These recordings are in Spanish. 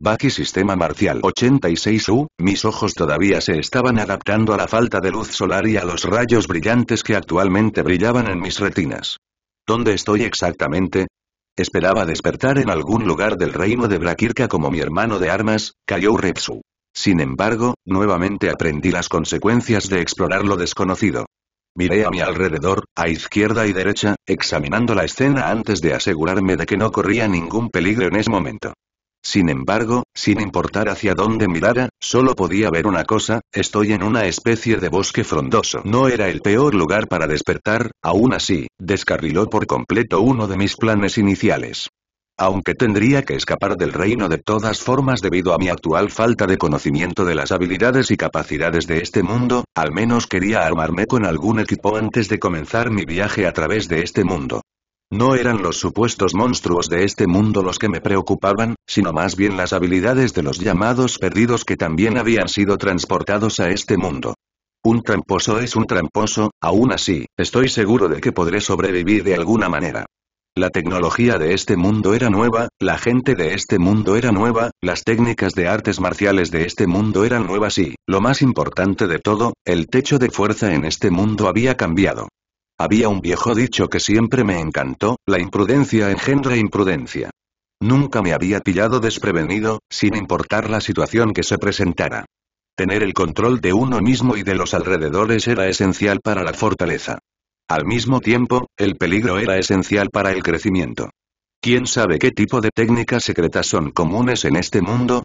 Baki Sistema Marcial 86U, mis ojos todavía se estaban adaptando a la falta de luz solar y a los rayos brillantes que actualmente brillaban en mis retinas. ¿Dónde estoy exactamente? Esperaba despertar en algún lugar del reino de Brakirka como mi hermano de armas, Kayou Repsu. Sin embargo, nuevamente aprendí las consecuencias de explorar lo desconocido. Miré a mi alrededor, a izquierda y derecha, examinando la escena antes de asegurarme de que no corría ningún peligro en ese momento. Sin embargo, sin importar hacia dónde mirara, solo podía ver una cosa, estoy en una especie de bosque frondoso. No era el peor lugar para despertar, aún así, descarriló por completo uno de mis planes iniciales. Aunque tendría que escapar del reino de todas formas debido a mi actual falta de conocimiento de las habilidades y capacidades de este mundo, al menos quería armarme con algún equipo antes de comenzar mi viaje a través de este mundo. No eran los supuestos monstruos de este mundo los que me preocupaban, sino más bien las habilidades de los llamados perdidos que también habían sido transportados a este mundo. Un tramposo es un tramposo, aún así, estoy seguro de que podré sobrevivir de alguna manera. La tecnología de este mundo era nueva, la gente de este mundo era nueva, las técnicas de artes marciales de este mundo eran nuevas y, lo más importante de todo, el techo de fuerza en este mundo había cambiado. Había un viejo dicho que siempre me encantó, la imprudencia engendra imprudencia. Nunca me había pillado desprevenido, sin importar la situación que se presentara. Tener el control de uno mismo y de los alrededores era esencial para la fortaleza. Al mismo tiempo, el peligro era esencial para el crecimiento. ¿Quién sabe qué tipo de técnicas secretas son comunes en este mundo?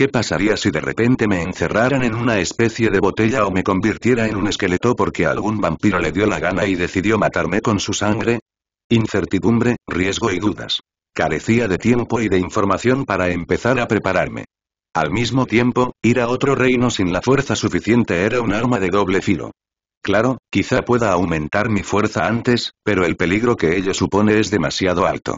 ¿Qué pasaría si de repente me encerraran en una especie de botella o me convirtiera en un esqueleto porque algún vampiro le dio la gana y decidió matarme con su sangre? Incertidumbre, riesgo y dudas. Carecía de tiempo y de información para empezar a prepararme. Al mismo tiempo, ir a otro reino sin la fuerza suficiente era un arma de doble filo. Claro, quizá pueda aumentar mi fuerza antes, pero el peligro que ello supone es demasiado alto.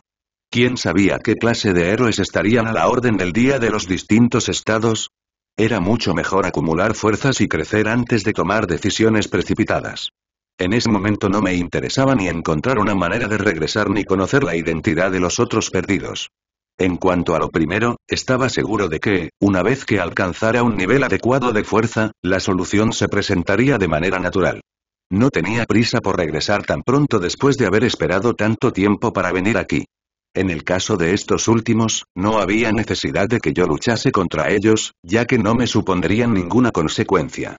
¿Quién sabía qué clase de héroes estarían a la orden del día de los distintos estados? Era mucho mejor acumular fuerzas y crecer antes de tomar decisiones precipitadas. En ese momento no me interesaba ni encontrar una manera de regresar ni conocer la identidad de los otros perdidos. En cuanto a lo primero, estaba seguro de que, una vez que alcanzara un nivel adecuado de fuerza, la solución se presentaría de manera natural. No tenía prisa por regresar tan pronto después de haber esperado tanto tiempo para venir aquí. En el caso de estos últimos, no había necesidad de que yo luchase contra ellos, ya que no me supondrían ninguna consecuencia.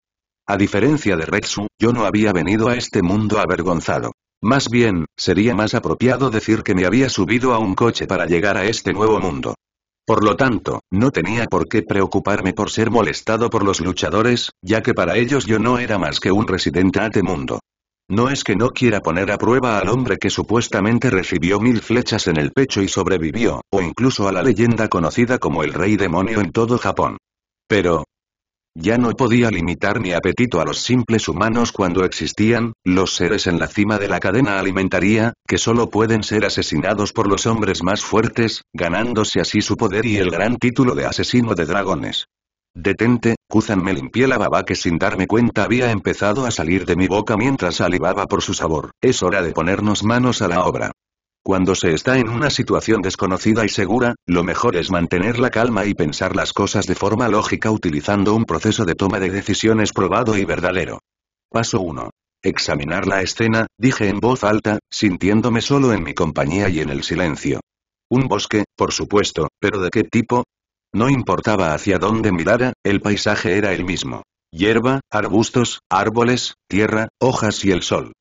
A diferencia de Rexu, yo no había venido a este mundo avergonzado. Más bien, sería más apropiado decir que me había subido a un coche para llegar a este nuevo mundo. Por lo tanto, no tenía por qué preocuparme por ser molestado por los luchadores, ya que para ellos yo no era más que un residente a mundo. No es que no quiera poner a prueba al hombre que supuestamente recibió mil flechas en el pecho y sobrevivió, o incluso a la leyenda conocida como el rey demonio en todo Japón. Pero... Ya no podía limitar mi apetito a los simples humanos cuando existían, los seres en la cima de la cadena alimentaria, que solo pueden ser asesinados por los hombres más fuertes, ganándose así su poder y el gran título de asesino de dragones. Detente, Kuzan me limpié la baba que sin darme cuenta había empezado a salir de mi boca mientras salivaba por su sabor. Es hora de ponernos manos a la obra. Cuando se está en una situación desconocida y segura, lo mejor es mantener la calma y pensar las cosas de forma lógica utilizando un proceso de toma de decisiones probado y verdadero. Paso 1. Examinar la escena, dije en voz alta, sintiéndome solo en mi compañía y en el silencio. Un bosque, por supuesto, pero ¿de qué tipo? No importaba hacia dónde mirara, el paisaje era el mismo. Hierba, arbustos, árboles, tierra, hojas y el sol.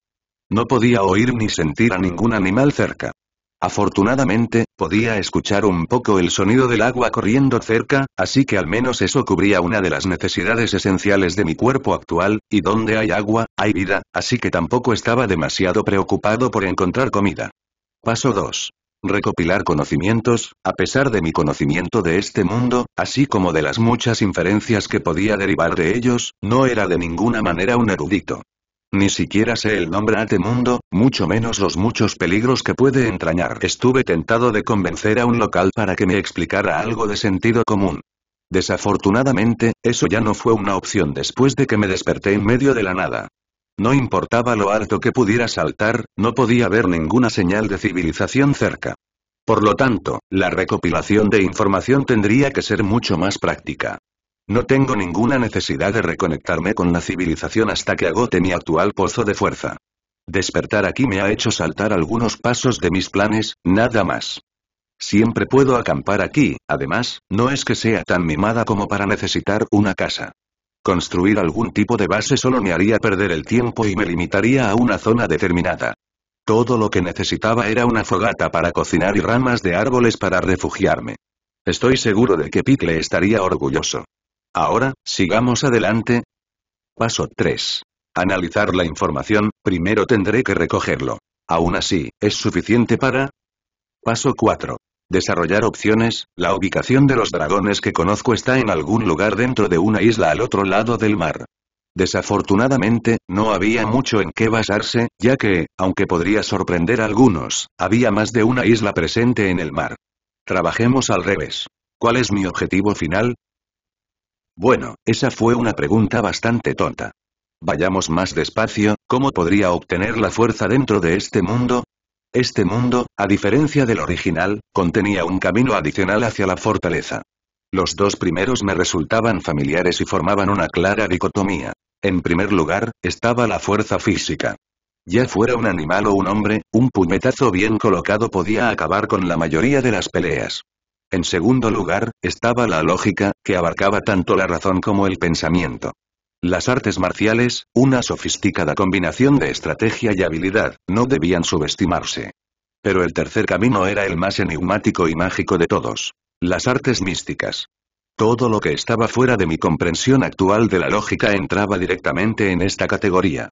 No podía oír ni sentir a ningún animal cerca. Afortunadamente, podía escuchar un poco el sonido del agua corriendo cerca, así que al menos eso cubría una de las necesidades esenciales de mi cuerpo actual, y donde hay agua, hay vida, así que tampoco estaba demasiado preocupado por encontrar comida. Paso 2 recopilar conocimientos, a pesar de mi conocimiento de este mundo, así como de las muchas inferencias que podía derivar de ellos, no era de ninguna manera un erudito. Ni siquiera sé el nombre a este mundo, mucho menos los muchos peligros que puede entrañar. Estuve tentado de convencer a un local para que me explicara algo de sentido común. Desafortunadamente, eso ya no fue una opción después de que me desperté en medio de la nada. No importaba lo alto que pudiera saltar, no podía ver ninguna señal de civilización cerca. Por lo tanto, la recopilación de información tendría que ser mucho más práctica. No tengo ninguna necesidad de reconectarme con la civilización hasta que agote mi actual pozo de fuerza. Despertar aquí me ha hecho saltar algunos pasos de mis planes, nada más. Siempre puedo acampar aquí, además, no es que sea tan mimada como para necesitar una casa. Construir algún tipo de base solo me haría perder el tiempo y me limitaría a una zona determinada. Todo lo que necesitaba era una fogata para cocinar y ramas de árboles para refugiarme. Estoy seguro de que le estaría orgulloso. Ahora, sigamos adelante. Paso 3. Analizar la información, primero tendré que recogerlo. Aún así, es suficiente para... Paso 4. Desarrollar opciones, la ubicación de los dragones que conozco está en algún lugar dentro de una isla al otro lado del mar. Desafortunadamente, no había mucho en qué basarse, ya que, aunque podría sorprender a algunos, había más de una isla presente en el mar. Trabajemos al revés. ¿Cuál es mi objetivo final? Bueno, esa fue una pregunta bastante tonta. Vayamos más despacio, ¿cómo podría obtener la fuerza dentro de este mundo? Este mundo, a diferencia del original, contenía un camino adicional hacia la fortaleza. Los dos primeros me resultaban familiares y formaban una clara dicotomía. En primer lugar, estaba la fuerza física. Ya fuera un animal o un hombre, un puñetazo bien colocado podía acabar con la mayoría de las peleas. En segundo lugar, estaba la lógica, que abarcaba tanto la razón como el pensamiento. Las artes marciales, una sofisticada combinación de estrategia y habilidad, no debían subestimarse. Pero el tercer camino era el más enigmático y mágico de todos. Las artes místicas. Todo lo que estaba fuera de mi comprensión actual de la lógica entraba directamente en esta categoría.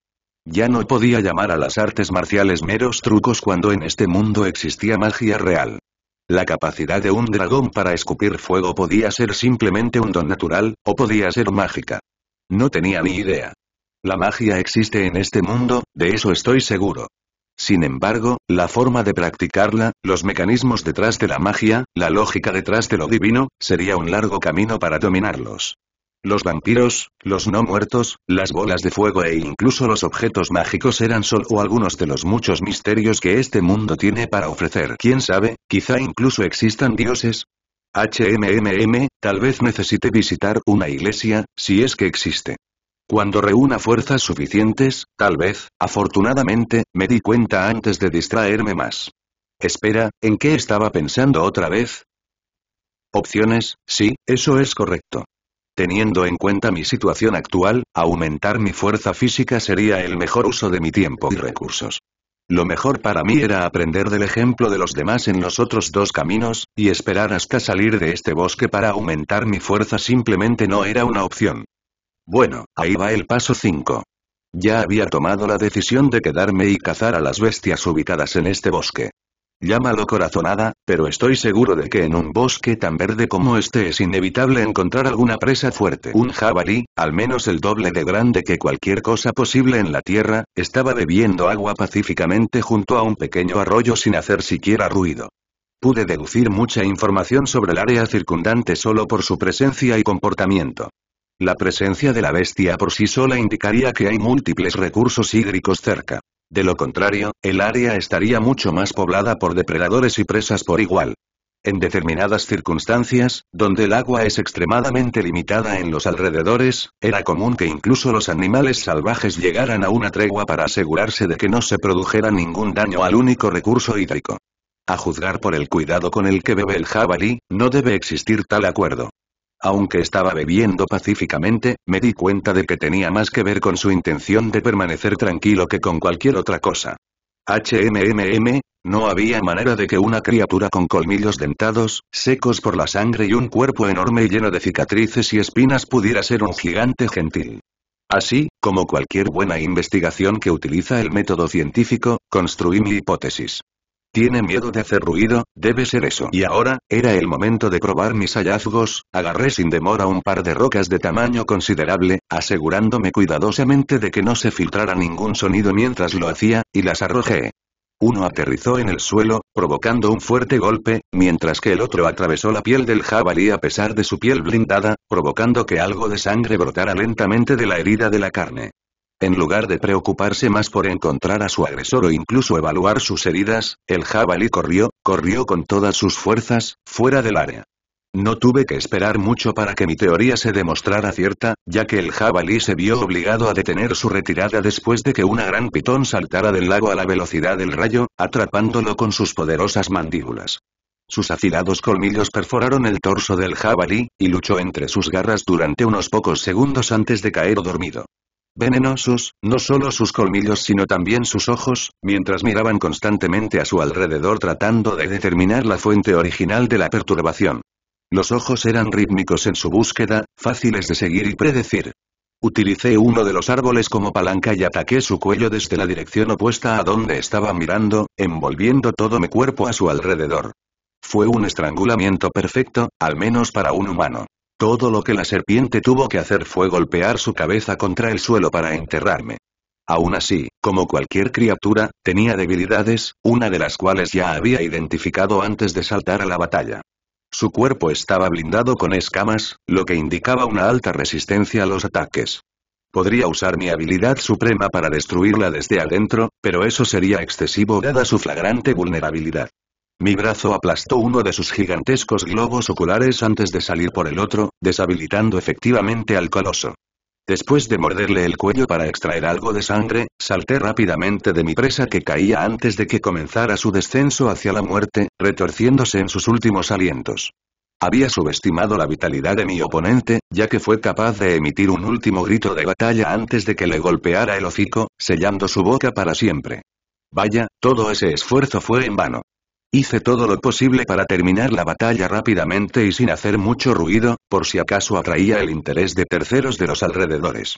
Ya no podía llamar a las artes marciales meros trucos cuando en este mundo existía magia real. La capacidad de un dragón para escupir fuego podía ser simplemente un don natural, o podía ser mágica. No tenía ni idea. La magia existe en este mundo, de eso estoy seguro. Sin embargo, la forma de practicarla, los mecanismos detrás de la magia, la lógica detrás de lo divino, sería un largo camino para dominarlos. Los vampiros, los no muertos, las bolas de fuego e incluso los objetos mágicos eran solo algunos de los muchos misterios que este mundo tiene para ofrecer. ¿Quién sabe? Quizá incluso existan dioses, HMMM, tal vez necesite visitar una iglesia, si es que existe. Cuando reúna fuerzas suficientes, tal vez, afortunadamente, me di cuenta antes de distraerme más. Espera, ¿en qué estaba pensando otra vez? Opciones, sí, eso es correcto. Teniendo en cuenta mi situación actual, aumentar mi fuerza física sería el mejor uso de mi tiempo y recursos. Lo mejor para mí era aprender del ejemplo de los demás en los otros dos caminos, y esperar hasta salir de este bosque para aumentar mi fuerza simplemente no era una opción. Bueno, ahí va el paso 5. Ya había tomado la decisión de quedarme y cazar a las bestias ubicadas en este bosque. Llámalo corazonada, pero estoy seguro de que en un bosque tan verde como este es inevitable encontrar alguna presa fuerte. Un jabalí, al menos el doble de grande que cualquier cosa posible en la tierra, estaba bebiendo agua pacíficamente junto a un pequeño arroyo sin hacer siquiera ruido. Pude deducir mucha información sobre el área circundante solo por su presencia y comportamiento. La presencia de la bestia por sí sola indicaría que hay múltiples recursos hídricos cerca. De lo contrario, el área estaría mucho más poblada por depredadores y presas por igual. En determinadas circunstancias, donde el agua es extremadamente limitada en los alrededores, era común que incluso los animales salvajes llegaran a una tregua para asegurarse de que no se produjera ningún daño al único recurso hídrico. A juzgar por el cuidado con el que bebe el jabalí, no debe existir tal acuerdo. Aunque estaba bebiendo pacíficamente, me di cuenta de que tenía más que ver con su intención de permanecer tranquilo que con cualquier otra cosa. HMMM, no había manera de que una criatura con colmillos dentados, secos por la sangre y un cuerpo enorme lleno de cicatrices y espinas pudiera ser un gigante gentil. Así, como cualquier buena investigación que utiliza el método científico, construí mi hipótesis. Tiene miedo de hacer ruido, debe ser eso. Y ahora, era el momento de probar mis hallazgos, agarré sin demora un par de rocas de tamaño considerable, asegurándome cuidadosamente de que no se filtrara ningún sonido mientras lo hacía, y las arrojé. Uno aterrizó en el suelo, provocando un fuerte golpe, mientras que el otro atravesó la piel del jabalí a pesar de su piel blindada, provocando que algo de sangre brotara lentamente de la herida de la carne. En lugar de preocuparse más por encontrar a su agresor o incluso evaluar sus heridas, el jabalí corrió, corrió con todas sus fuerzas, fuera del área. No tuve que esperar mucho para que mi teoría se demostrara cierta, ya que el jabalí se vio obligado a detener su retirada después de que una gran pitón saltara del lago a la velocidad del rayo, atrapándolo con sus poderosas mandíbulas. Sus afilados colmillos perforaron el torso del jabalí, y luchó entre sus garras durante unos pocos segundos antes de caer dormido venenosos, no solo sus colmillos sino también sus ojos, mientras miraban constantemente a su alrededor tratando de determinar la fuente original de la perturbación. Los ojos eran rítmicos en su búsqueda, fáciles de seguir y predecir. Utilicé uno de los árboles como palanca y ataqué su cuello desde la dirección opuesta a donde estaba mirando, envolviendo todo mi cuerpo a su alrededor. Fue un estrangulamiento perfecto, al menos para un humano. Todo lo que la serpiente tuvo que hacer fue golpear su cabeza contra el suelo para enterrarme. Aún así, como cualquier criatura, tenía debilidades, una de las cuales ya había identificado antes de saltar a la batalla. Su cuerpo estaba blindado con escamas, lo que indicaba una alta resistencia a los ataques. Podría usar mi habilidad suprema para destruirla desde adentro, pero eso sería excesivo dada su flagrante vulnerabilidad. Mi brazo aplastó uno de sus gigantescos globos oculares antes de salir por el otro, deshabilitando efectivamente al coloso. Después de morderle el cuello para extraer algo de sangre, salté rápidamente de mi presa que caía antes de que comenzara su descenso hacia la muerte, retorciéndose en sus últimos alientos. Había subestimado la vitalidad de mi oponente, ya que fue capaz de emitir un último grito de batalla antes de que le golpeara el hocico, sellando su boca para siempre. Vaya, todo ese esfuerzo fue en vano. Hice todo lo posible para terminar la batalla rápidamente y sin hacer mucho ruido, por si acaso atraía el interés de terceros de los alrededores.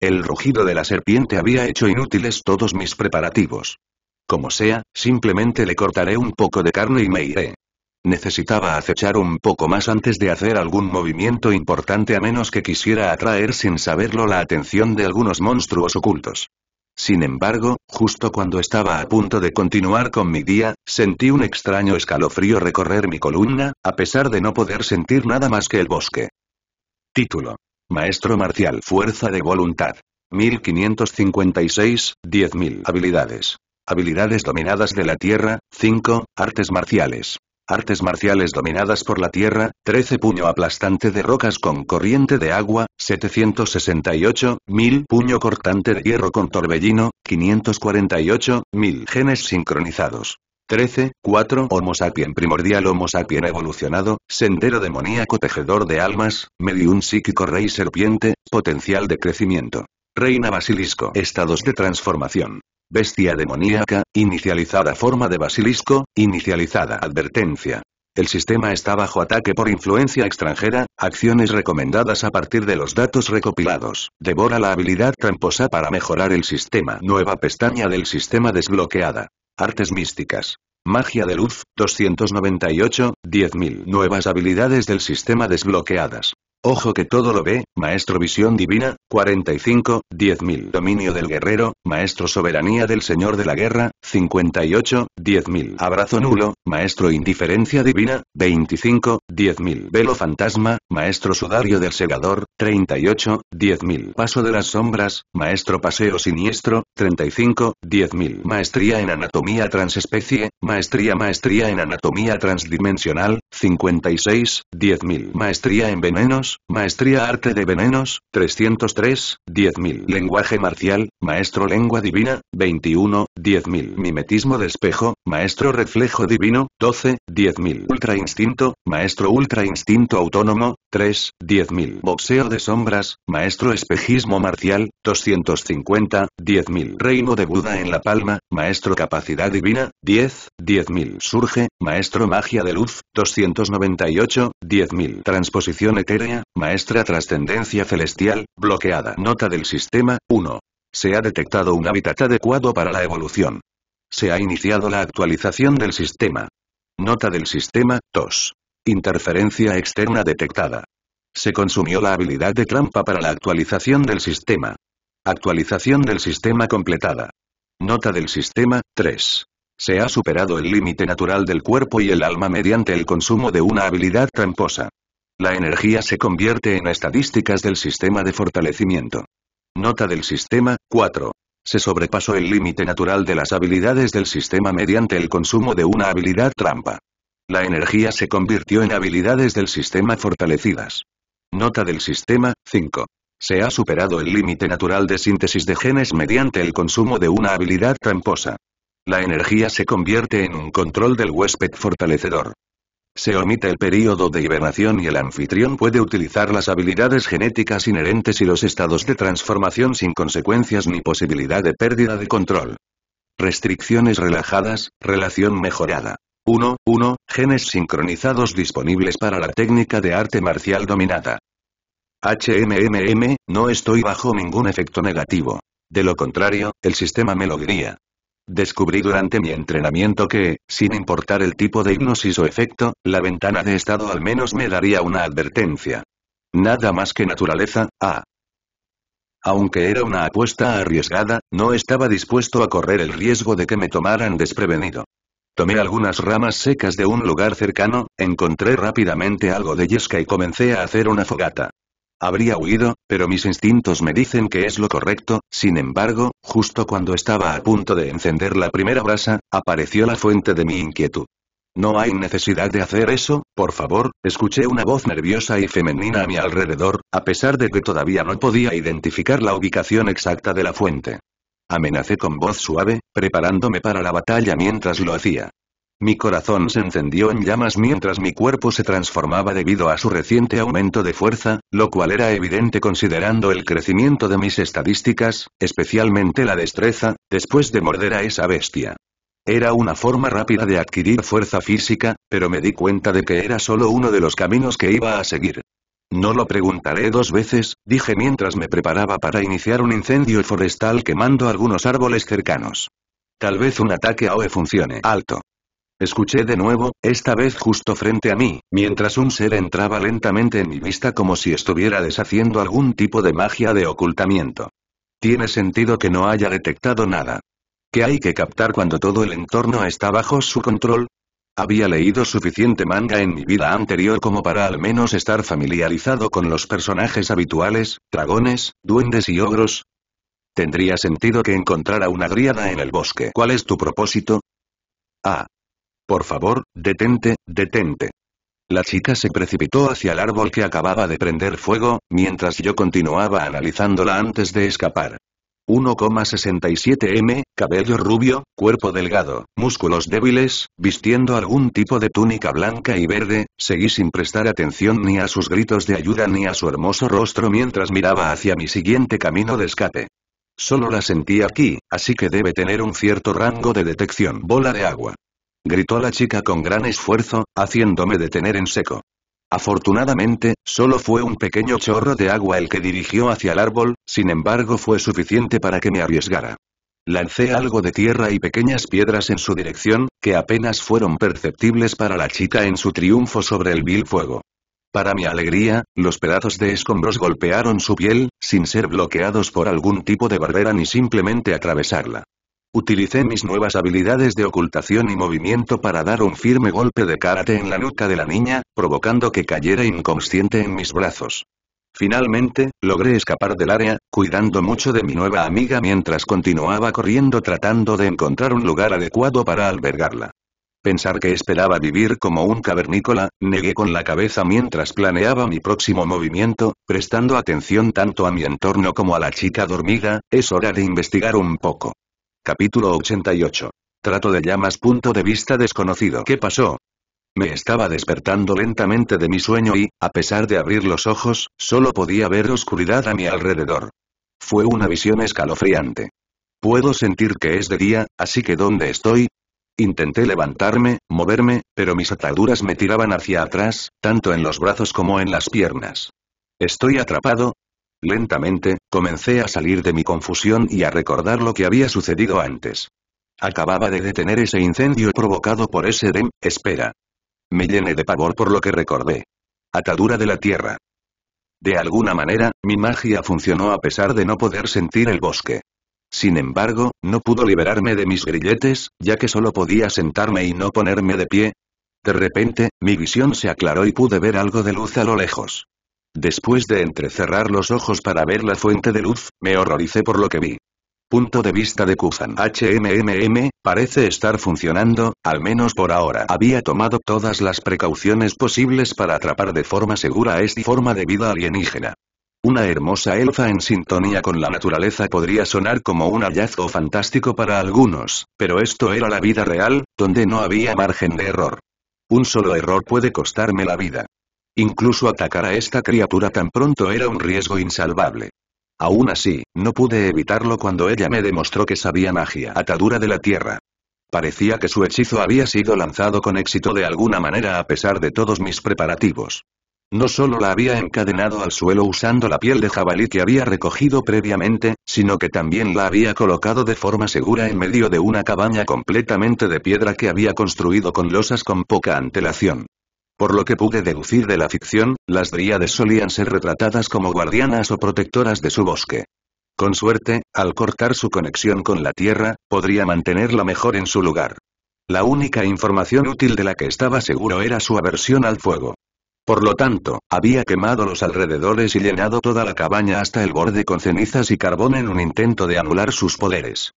El rugido de la serpiente había hecho inútiles todos mis preparativos. Como sea, simplemente le cortaré un poco de carne y me iré. Necesitaba acechar un poco más antes de hacer algún movimiento importante a menos que quisiera atraer sin saberlo la atención de algunos monstruos ocultos. Sin embargo, justo cuando estaba a punto de continuar con mi día, sentí un extraño escalofrío recorrer mi columna, a pesar de no poder sentir nada más que el bosque. Título. Maestro Marcial. Fuerza de Voluntad. 1556, 10.000 habilidades. Habilidades dominadas de la tierra, 5, artes marciales. Artes marciales dominadas por la tierra, 13 puño aplastante de rocas con corriente de agua, 768, 1000 puño cortante de hierro con torbellino, 548, 1000 genes sincronizados. 13, 4 Homo sapien primordial Homo sapien evolucionado, sendero demoníaco tejedor de almas, un psíquico rey serpiente, potencial de crecimiento. Reina basilisco estados de transformación. Bestia demoníaca, inicializada forma de basilisco, inicializada advertencia. El sistema está bajo ataque por influencia extranjera, acciones recomendadas a partir de los datos recopilados. Devora la habilidad tramposa para mejorar el sistema. Nueva pestaña del sistema desbloqueada. Artes místicas. Magia de luz, 298, 10.000. Nuevas habilidades del sistema desbloqueadas. Ojo que todo lo ve, Maestro Visión Divina, 45, 10.000 Dominio del Guerrero, Maestro Soberanía del Señor de la Guerra, 58, 10.000 Abrazo Nulo, Maestro Indiferencia Divina, 25, 10.000 Velo Fantasma, Maestro Sudario del Segador, 38, 10.000 Paso de las Sombras, Maestro Paseo Siniestro, 35, 10.000 Maestría en Anatomía Transespecie, Maestría Maestría en Anatomía Transdimensional, 56, 10.000 Maestría en Venenos, Maestría Arte de Venenos, 303, 10.000 Lenguaje Marcial, Maestro Lengua Divina, 21, 10.000 Mimetismo de Espejo, Maestro Reflejo Divino, 12, 10.000 Ultra Instinto, Maestro Ultra Instinto Autónomo, 3, 10.000 Boxeo de Sombras, Maestro Espejismo Marcial, 250, 10.000 Reino de Buda en La Palma, Maestro Capacidad Divina, 10, 10.000 Surge, Maestro Magia de Luz, 298, 10.000 Transposición Etérea, Maestra Trascendencia Celestial, bloqueada. Nota del sistema, 1. Se ha detectado un hábitat adecuado para la evolución. Se ha iniciado la actualización del sistema. Nota del sistema, 2. Interferencia externa detectada. Se consumió la habilidad de trampa para la actualización del sistema. Actualización del sistema completada. Nota del sistema, 3. Se ha superado el límite natural del cuerpo y el alma mediante el consumo de una habilidad tramposa. La energía se convierte en estadísticas del sistema de fortalecimiento. Nota del sistema, 4. Se sobrepasó el límite natural de las habilidades del sistema mediante el consumo de una habilidad trampa. La energía se convirtió en habilidades del sistema fortalecidas. Nota del sistema, 5. Se ha superado el límite natural de síntesis de genes mediante el consumo de una habilidad tramposa. La energía se convierte en un control del huésped fortalecedor. Se omite el período de hibernación y el anfitrión puede utilizar las habilidades genéticas inherentes y los estados de transformación sin consecuencias ni posibilidad de pérdida de control. Restricciones relajadas, relación mejorada. 1. 1. Genes sincronizados disponibles para la técnica de arte marcial dominada. HMMM, no estoy bajo ningún efecto negativo. De lo contrario, el sistema me lo diría. Descubrí durante mi entrenamiento que, sin importar el tipo de hipnosis o efecto, la ventana de estado al menos me daría una advertencia. Nada más que naturaleza, ah. Aunque era una apuesta arriesgada, no estaba dispuesto a correr el riesgo de que me tomaran desprevenido. Tomé algunas ramas secas de un lugar cercano, encontré rápidamente algo de yesca y comencé a hacer una fogata. Habría huido, pero mis instintos me dicen que es lo correcto, sin embargo, justo cuando estaba a punto de encender la primera brasa, apareció la fuente de mi inquietud. No hay necesidad de hacer eso, por favor, escuché una voz nerviosa y femenina a mi alrededor, a pesar de que todavía no podía identificar la ubicación exacta de la fuente. Amenacé con voz suave, preparándome para la batalla mientras lo hacía. Mi corazón se encendió en llamas mientras mi cuerpo se transformaba debido a su reciente aumento de fuerza, lo cual era evidente considerando el crecimiento de mis estadísticas, especialmente la destreza, después de morder a esa bestia. Era una forma rápida de adquirir fuerza física, pero me di cuenta de que era solo uno de los caminos que iba a seguir. No lo preguntaré dos veces, dije mientras me preparaba para iniciar un incendio forestal quemando algunos árboles cercanos. Tal vez un ataque a OE funcione. Alto. Escuché de nuevo, esta vez justo frente a mí, mientras un ser entraba lentamente en mi vista como si estuviera deshaciendo algún tipo de magia de ocultamiento. Tiene sentido que no haya detectado nada. ¿Qué hay que captar cuando todo el entorno está bajo su control? Había leído suficiente manga en mi vida anterior como para al menos estar familiarizado con los personajes habituales, dragones, duendes y ogros. Tendría sentido que encontrara una griada en el bosque. ¿Cuál es tu propósito? Ah, por favor, detente, detente. La chica se precipitó hacia el árbol que acababa de prender fuego, mientras yo continuaba analizándola antes de escapar. 1,67 m, cabello rubio, cuerpo delgado, músculos débiles, vistiendo algún tipo de túnica blanca y verde, seguí sin prestar atención ni a sus gritos de ayuda ni a su hermoso rostro mientras miraba hacia mi siguiente camino de escape. Solo la sentí aquí, así que debe tener un cierto rango de detección. Bola de agua gritó la chica con gran esfuerzo, haciéndome detener en seco. Afortunadamente, solo fue un pequeño chorro de agua el que dirigió hacia el árbol, sin embargo fue suficiente para que me arriesgara. Lancé algo de tierra y pequeñas piedras en su dirección, que apenas fueron perceptibles para la chica en su triunfo sobre el vil fuego. Para mi alegría, los pedazos de escombros golpearon su piel, sin ser bloqueados por algún tipo de barrera ni simplemente atravesarla. Utilicé mis nuevas habilidades de ocultación y movimiento para dar un firme golpe de karate en la nuca de la niña, provocando que cayera inconsciente en mis brazos. Finalmente, logré escapar del área, cuidando mucho de mi nueva amiga mientras continuaba corriendo tratando de encontrar un lugar adecuado para albergarla. Pensar que esperaba vivir como un cavernícola, negué con la cabeza mientras planeaba mi próximo movimiento, prestando atención tanto a mi entorno como a la chica dormida, es hora de investigar un poco. Capítulo 88. Trato de llamas. Punto de vista desconocido. ¿Qué pasó? Me estaba despertando lentamente de mi sueño y, a pesar de abrir los ojos, solo podía ver oscuridad a mi alrededor. Fue una visión escalofriante. Puedo sentir que es de día, así que ¿dónde estoy? Intenté levantarme, moverme, pero mis ataduras me tiraban hacia atrás, tanto en los brazos como en las piernas. Estoy atrapado. Lentamente, Comencé a salir de mi confusión y a recordar lo que había sucedido antes. Acababa de detener ese incendio provocado por ese dem, espera. Me llené de pavor por lo que recordé. Atadura de la tierra. De alguna manera, mi magia funcionó a pesar de no poder sentir el bosque. Sin embargo, no pudo liberarme de mis grilletes, ya que solo podía sentarme y no ponerme de pie. De repente, mi visión se aclaró y pude ver algo de luz a lo lejos. Después de entrecerrar los ojos para ver la fuente de luz, me horroricé por lo que vi. Punto de vista de Kuzan HMMM, parece estar funcionando, al menos por ahora. Había tomado todas las precauciones posibles para atrapar de forma segura a esta forma de vida alienígena. Una hermosa elfa en sintonía con la naturaleza podría sonar como un hallazgo fantástico para algunos, pero esto era la vida real, donde no había margen de error. Un solo error puede costarme la vida. Incluso atacar a esta criatura tan pronto era un riesgo insalvable. Aún así, no pude evitarlo cuando ella me demostró que sabía magia atadura de la tierra. Parecía que su hechizo había sido lanzado con éxito de alguna manera a pesar de todos mis preparativos. No solo la había encadenado al suelo usando la piel de jabalí que había recogido previamente, sino que también la había colocado de forma segura en medio de una cabaña completamente de piedra que había construido con losas con poca antelación. Por lo que pude deducir de la ficción, las dríades solían ser retratadas como guardianas o protectoras de su bosque. Con suerte, al cortar su conexión con la Tierra, podría mantenerla mejor en su lugar. La única información útil de la que estaba seguro era su aversión al fuego. Por lo tanto, había quemado los alrededores y llenado toda la cabaña hasta el borde con cenizas y carbón en un intento de anular sus poderes.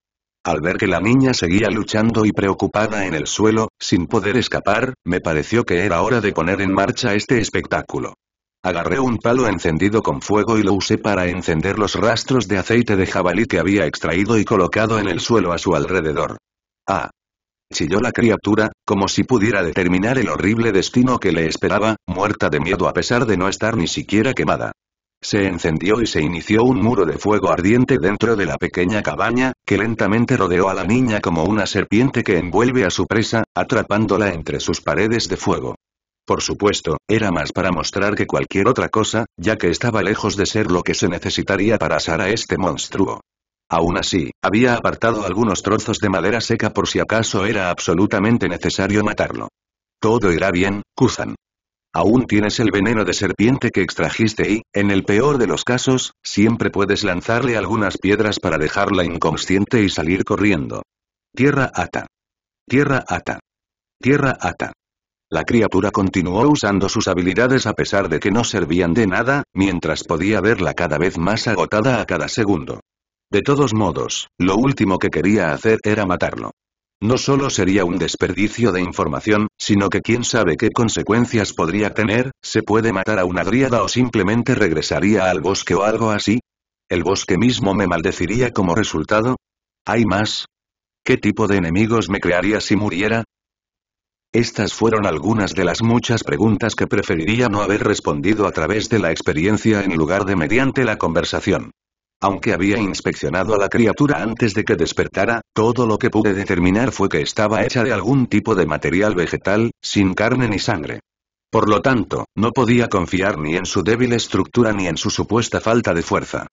Al ver que la niña seguía luchando y preocupada en el suelo, sin poder escapar, me pareció que era hora de poner en marcha este espectáculo. Agarré un palo encendido con fuego y lo usé para encender los rastros de aceite de jabalí que había extraído y colocado en el suelo a su alrededor. ¡Ah! Chilló la criatura, como si pudiera determinar el horrible destino que le esperaba, muerta de miedo a pesar de no estar ni siquiera quemada se encendió y se inició un muro de fuego ardiente dentro de la pequeña cabaña, que lentamente rodeó a la niña como una serpiente que envuelve a su presa, atrapándola entre sus paredes de fuego. Por supuesto, era más para mostrar que cualquier otra cosa, ya que estaba lejos de ser lo que se necesitaría para asar a este monstruo. Aún así, había apartado algunos trozos de madera seca por si acaso era absolutamente necesario matarlo. Todo irá bien, Kuzan. Aún tienes el veneno de serpiente que extrajiste y, en el peor de los casos, siempre puedes lanzarle algunas piedras para dejarla inconsciente y salir corriendo. Tierra ata. Tierra ata. Tierra ata. La criatura continuó usando sus habilidades a pesar de que no servían de nada, mientras podía verla cada vez más agotada a cada segundo. De todos modos, lo último que quería hacer era matarlo. No solo sería un desperdicio de información, sino que quién sabe qué consecuencias podría tener, se puede matar a una dríada o simplemente regresaría al bosque o algo así. ¿El bosque mismo me maldeciría como resultado? ¿Hay más? ¿Qué tipo de enemigos me crearía si muriera? Estas fueron algunas de las muchas preguntas que preferiría no haber respondido a través de la experiencia en lugar de mediante la conversación. Aunque había inspeccionado a la criatura antes de que despertara, todo lo que pude determinar fue que estaba hecha de algún tipo de material vegetal, sin carne ni sangre. Por lo tanto, no podía confiar ni en su débil estructura ni en su supuesta falta de fuerza.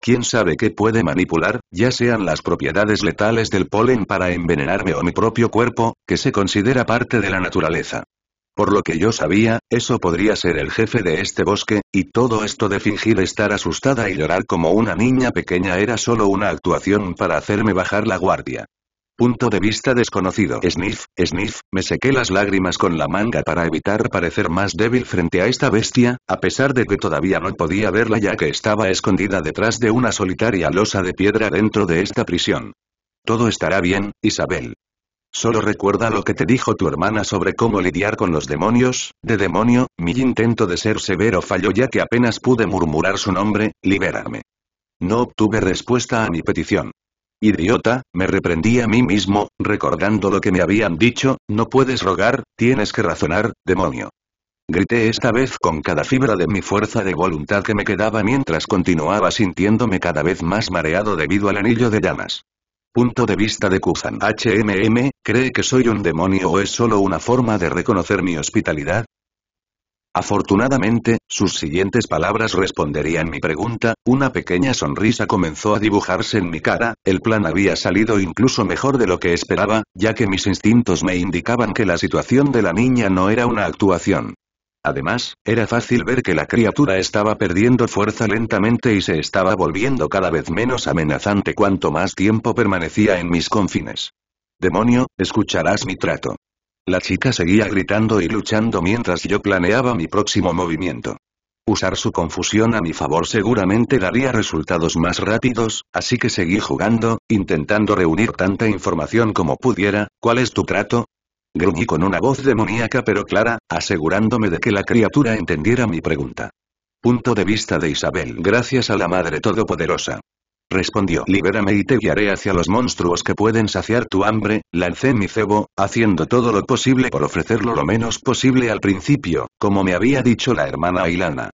¿Quién sabe qué puede manipular, ya sean las propiedades letales del polen para envenenarme o mi propio cuerpo, que se considera parte de la naturaleza? Por lo que yo sabía, eso podría ser el jefe de este bosque, y todo esto de fingir estar asustada y llorar como una niña pequeña era solo una actuación para hacerme bajar la guardia. Punto de vista desconocido. Sniff, sniff, me sequé las lágrimas con la manga para evitar parecer más débil frente a esta bestia, a pesar de que todavía no podía verla ya que estaba escondida detrás de una solitaria losa de piedra dentro de esta prisión. Todo estará bien, Isabel. Solo recuerda lo que te dijo tu hermana sobre cómo lidiar con los demonios, de demonio, mi intento de ser severo falló ya que apenas pude murmurar su nombre, libérame. No obtuve respuesta a mi petición. Idiota, me reprendí a mí mismo, recordando lo que me habían dicho, no puedes rogar, tienes que razonar, demonio. Grité esta vez con cada fibra de mi fuerza de voluntad que me quedaba mientras continuaba sintiéndome cada vez más mareado debido al anillo de llamas. Punto de vista de Kuzan HMM, ¿cree que soy un demonio o es solo una forma de reconocer mi hospitalidad? Afortunadamente, sus siguientes palabras responderían mi pregunta, una pequeña sonrisa comenzó a dibujarse en mi cara, el plan había salido incluso mejor de lo que esperaba, ya que mis instintos me indicaban que la situación de la niña no era una actuación. Además, era fácil ver que la criatura estaba perdiendo fuerza lentamente y se estaba volviendo cada vez menos amenazante cuanto más tiempo permanecía en mis confines. Demonio, escucharás mi trato. La chica seguía gritando y luchando mientras yo planeaba mi próximo movimiento. Usar su confusión a mi favor seguramente daría resultados más rápidos, así que seguí jugando, intentando reunir tanta información como pudiera, ¿cuál es tu trato? gruñí con una voz demoníaca pero clara, asegurándome de que la criatura entendiera mi pregunta. Punto de vista de Isabel gracias a la Madre Todopoderosa. Respondió, libérame y te guiaré hacia los monstruos que pueden saciar tu hambre, lancé mi cebo, haciendo todo lo posible por ofrecerlo lo menos posible al principio, como me había dicho la hermana Ailana.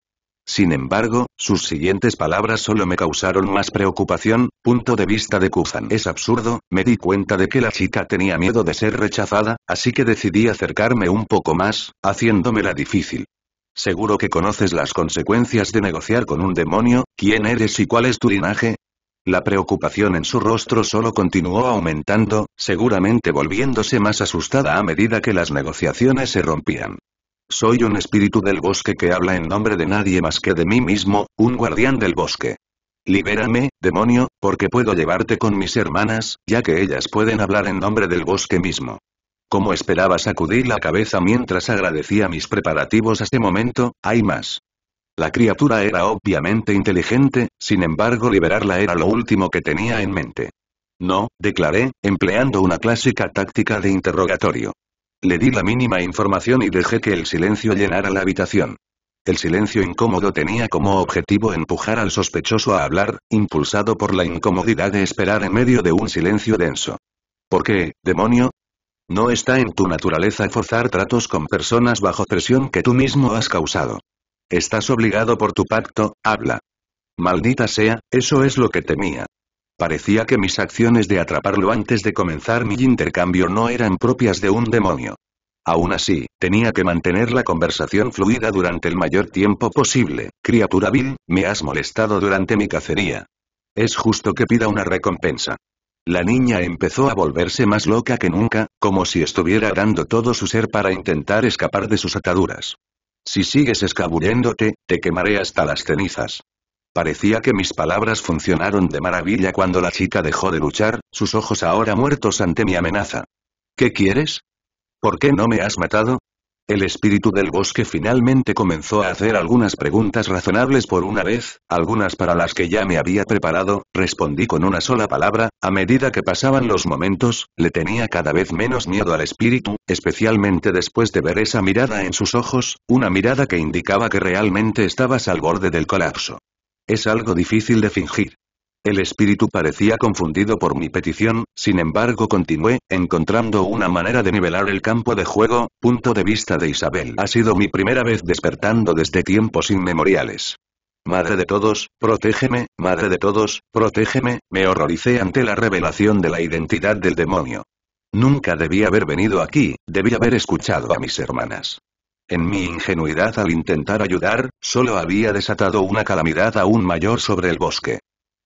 Sin embargo, sus siguientes palabras solo me causaron más preocupación, punto de vista de Kuzan es absurdo, me di cuenta de que la chica tenía miedo de ser rechazada, así que decidí acercarme un poco más, haciéndomela difícil. Seguro que conoces las consecuencias de negociar con un demonio, quién eres y cuál es tu linaje, la preocupación en su rostro solo continuó aumentando, seguramente volviéndose más asustada a medida que las negociaciones se rompían. Soy un espíritu del bosque que habla en nombre de nadie más que de mí mismo, un guardián del bosque. Libérame, demonio, porque puedo llevarte con mis hermanas, ya que ellas pueden hablar en nombre del bosque mismo. Como esperaba sacudir la cabeza mientras agradecía mis preparativos a este momento, hay más. La criatura era obviamente inteligente, sin embargo liberarla era lo último que tenía en mente. No, declaré, empleando una clásica táctica de interrogatorio. Le di la mínima información y dejé que el silencio llenara la habitación. El silencio incómodo tenía como objetivo empujar al sospechoso a hablar, impulsado por la incomodidad de esperar en medio de un silencio denso. ¿Por qué, demonio? No está en tu naturaleza forzar tratos con personas bajo presión que tú mismo has causado. Estás obligado por tu pacto, habla. Maldita sea, eso es lo que temía. Parecía que mis acciones de atraparlo antes de comenzar mi intercambio no eran propias de un demonio. Aún así, tenía que mantener la conversación fluida durante el mayor tiempo posible. Criatura vil, me has molestado durante mi cacería. Es justo que pida una recompensa. La niña empezó a volverse más loca que nunca, como si estuviera dando todo su ser para intentar escapar de sus ataduras. Si sigues escabulléndote, te quemaré hasta las cenizas. Parecía que mis palabras funcionaron de maravilla cuando la chica dejó de luchar, sus ojos ahora muertos ante mi amenaza. ¿Qué quieres? ¿Por qué no me has matado? El espíritu del bosque finalmente comenzó a hacer algunas preguntas razonables por una vez, algunas para las que ya me había preparado, respondí con una sola palabra, a medida que pasaban los momentos, le tenía cada vez menos miedo al espíritu, especialmente después de ver esa mirada en sus ojos, una mirada que indicaba que realmente estabas al borde del colapso. Es algo difícil de fingir. El espíritu parecía confundido por mi petición, sin embargo continué, encontrando una manera de nivelar el campo de juego, punto de vista de Isabel. Ha sido mi primera vez despertando desde tiempos inmemoriales. Madre de todos, protégeme, madre de todos, protégeme, me horroricé ante la revelación de la identidad del demonio. Nunca debí haber venido aquí, debí haber escuchado a mis hermanas. En mi ingenuidad al intentar ayudar, solo había desatado una calamidad aún mayor sobre el bosque.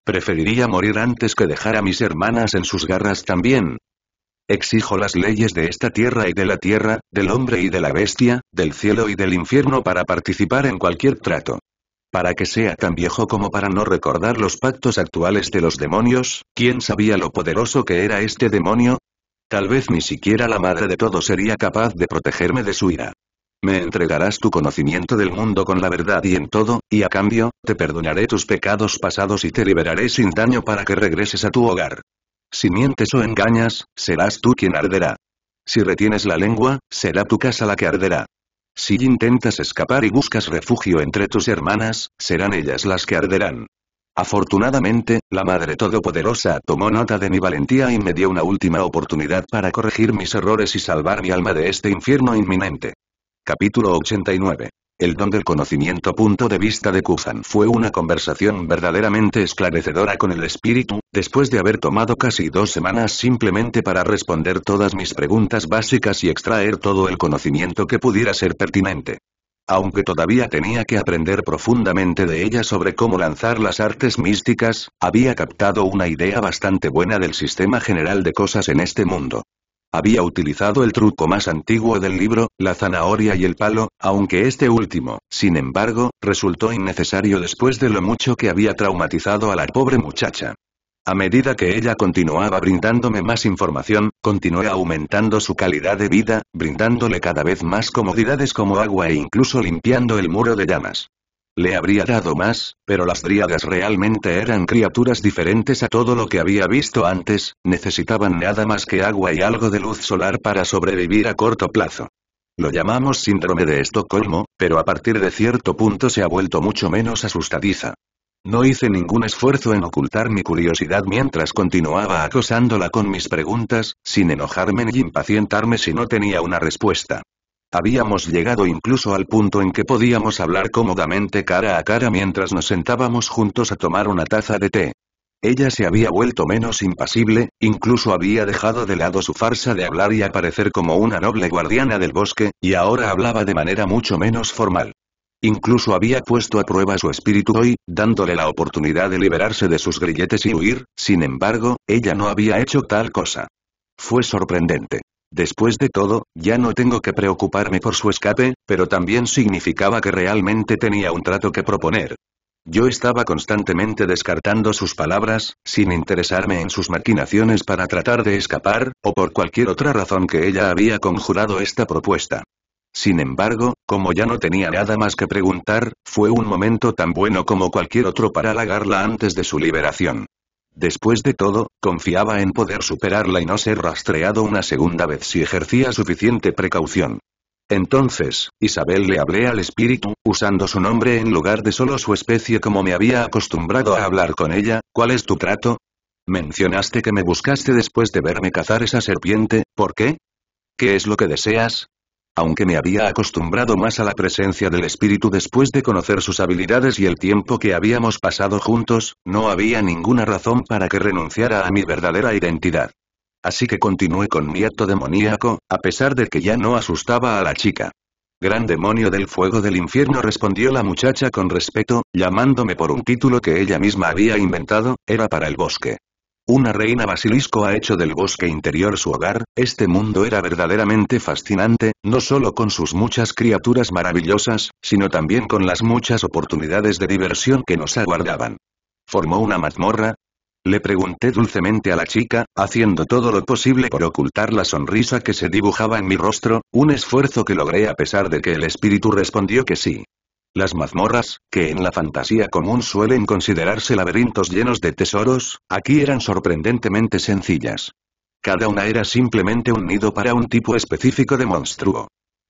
Preferiría morir antes que dejar a mis hermanas en sus garras también. Exijo las leyes de esta tierra y de la tierra, del hombre y de la bestia, del cielo y del infierno para participar en cualquier trato. Para que sea tan viejo como para no recordar los pactos actuales de los demonios, ¿quién sabía lo poderoso que era este demonio? Tal vez ni siquiera la madre de todo sería capaz de protegerme de su ira me entregarás tu conocimiento del mundo con la verdad y en todo, y a cambio, te perdonaré tus pecados pasados y te liberaré sin daño para que regreses a tu hogar. Si mientes o engañas, serás tú quien arderá. Si retienes la lengua, será tu casa la que arderá. Si intentas escapar y buscas refugio entre tus hermanas, serán ellas las que arderán. Afortunadamente, la Madre Todopoderosa tomó nota de mi valentía y me dio una última oportunidad para corregir mis errores y salvar mi alma de este infierno inminente. Capítulo 89. El don del conocimiento. Punto de vista de Kuzan fue una conversación verdaderamente esclarecedora con el espíritu, después de haber tomado casi dos semanas simplemente para responder todas mis preguntas básicas y extraer todo el conocimiento que pudiera ser pertinente. Aunque todavía tenía que aprender profundamente de ella sobre cómo lanzar las artes místicas, había captado una idea bastante buena del sistema general de cosas en este mundo. Había utilizado el truco más antiguo del libro, la zanahoria y el palo, aunque este último, sin embargo, resultó innecesario después de lo mucho que había traumatizado a la pobre muchacha. A medida que ella continuaba brindándome más información, continué aumentando su calidad de vida, brindándole cada vez más comodidades como agua e incluso limpiando el muro de llamas le habría dado más, pero las dríadas realmente eran criaturas diferentes a todo lo que había visto antes, necesitaban nada más que agua y algo de luz solar para sobrevivir a corto plazo. Lo llamamos síndrome de Estocolmo, pero a partir de cierto punto se ha vuelto mucho menos asustadiza. No hice ningún esfuerzo en ocultar mi curiosidad mientras continuaba acosándola con mis preguntas, sin enojarme ni impacientarme si no tenía una respuesta. Habíamos llegado incluso al punto en que podíamos hablar cómodamente cara a cara mientras nos sentábamos juntos a tomar una taza de té. Ella se había vuelto menos impasible, incluso había dejado de lado su farsa de hablar y aparecer como una noble guardiana del bosque, y ahora hablaba de manera mucho menos formal. Incluso había puesto a prueba su espíritu hoy, dándole la oportunidad de liberarse de sus grilletes y huir, sin embargo, ella no había hecho tal cosa. Fue sorprendente. Después de todo, ya no tengo que preocuparme por su escape, pero también significaba que realmente tenía un trato que proponer. Yo estaba constantemente descartando sus palabras, sin interesarme en sus maquinaciones para tratar de escapar, o por cualquier otra razón que ella había conjurado esta propuesta. Sin embargo, como ya no tenía nada más que preguntar, fue un momento tan bueno como cualquier otro para halagarla antes de su liberación. Después de todo, confiaba en poder superarla y no ser rastreado una segunda vez si ejercía suficiente precaución. Entonces, Isabel le hablé al espíritu, usando su nombre en lugar de solo su especie como me había acostumbrado a hablar con ella, ¿cuál es tu trato? Mencionaste que me buscaste después de verme cazar esa serpiente, ¿por qué? ¿Qué es lo que deseas? aunque me había acostumbrado más a la presencia del espíritu después de conocer sus habilidades y el tiempo que habíamos pasado juntos, no había ninguna razón para que renunciara a mi verdadera identidad. Así que continué con mi acto demoníaco, a pesar de que ya no asustaba a la chica. Gran demonio del fuego del infierno respondió la muchacha con respeto, llamándome por un título que ella misma había inventado, era para el bosque. Una reina basilisco ha hecho del bosque interior su hogar, este mundo era verdaderamente fascinante, no solo con sus muchas criaturas maravillosas, sino también con las muchas oportunidades de diversión que nos aguardaban. ¿Formó una mazmorra? Le pregunté dulcemente a la chica, haciendo todo lo posible por ocultar la sonrisa que se dibujaba en mi rostro, un esfuerzo que logré a pesar de que el espíritu respondió que sí. Las mazmorras, que en la fantasía común suelen considerarse laberintos llenos de tesoros, aquí eran sorprendentemente sencillas. Cada una era simplemente un nido para un tipo específico de monstruo.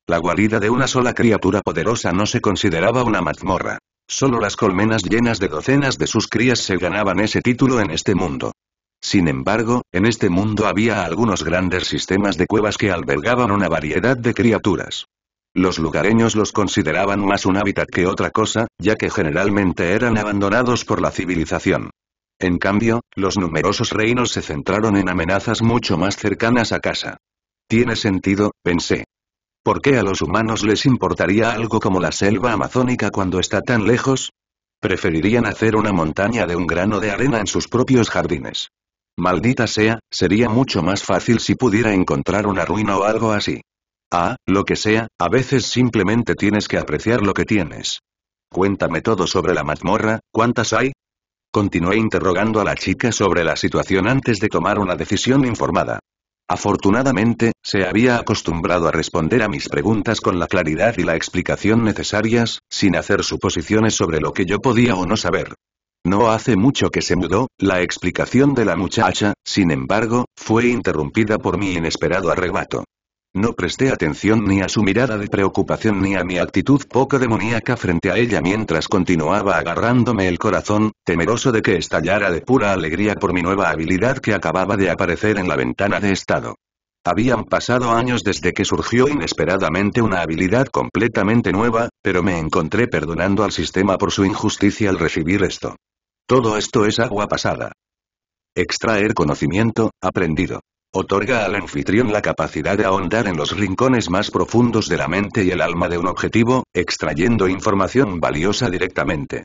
La guarida de una sola criatura poderosa no se consideraba una mazmorra. Solo las colmenas llenas de docenas de sus crías se ganaban ese título en este mundo. Sin embargo, en este mundo había algunos grandes sistemas de cuevas que albergaban una variedad de criaturas. Los lugareños los consideraban más un hábitat que otra cosa, ya que generalmente eran abandonados por la civilización. En cambio, los numerosos reinos se centraron en amenazas mucho más cercanas a casa. Tiene sentido, pensé. ¿Por qué a los humanos les importaría algo como la selva amazónica cuando está tan lejos? Preferirían hacer una montaña de un grano de arena en sus propios jardines. Maldita sea, sería mucho más fácil si pudiera encontrar una ruina o algo así. Ah, lo que sea, a veces simplemente tienes que apreciar lo que tienes. Cuéntame todo sobre la mazmorra, ¿cuántas hay? Continué interrogando a la chica sobre la situación antes de tomar una decisión informada. Afortunadamente, se había acostumbrado a responder a mis preguntas con la claridad y la explicación necesarias, sin hacer suposiciones sobre lo que yo podía o no saber. No hace mucho que se mudó, la explicación de la muchacha, sin embargo, fue interrumpida por mi inesperado arrebato. No presté atención ni a su mirada de preocupación ni a mi actitud poco demoníaca frente a ella mientras continuaba agarrándome el corazón, temeroso de que estallara de pura alegría por mi nueva habilidad que acababa de aparecer en la ventana de estado. Habían pasado años desde que surgió inesperadamente una habilidad completamente nueva, pero me encontré perdonando al sistema por su injusticia al recibir esto. Todo esto es agua pasada. Extraer conocimiento, aprendido. Otorga al anfitrión la capacidad de ahondar en los rincones más profundos de la mente y el alma de un objetivo, extrayendo información valiosa directamente.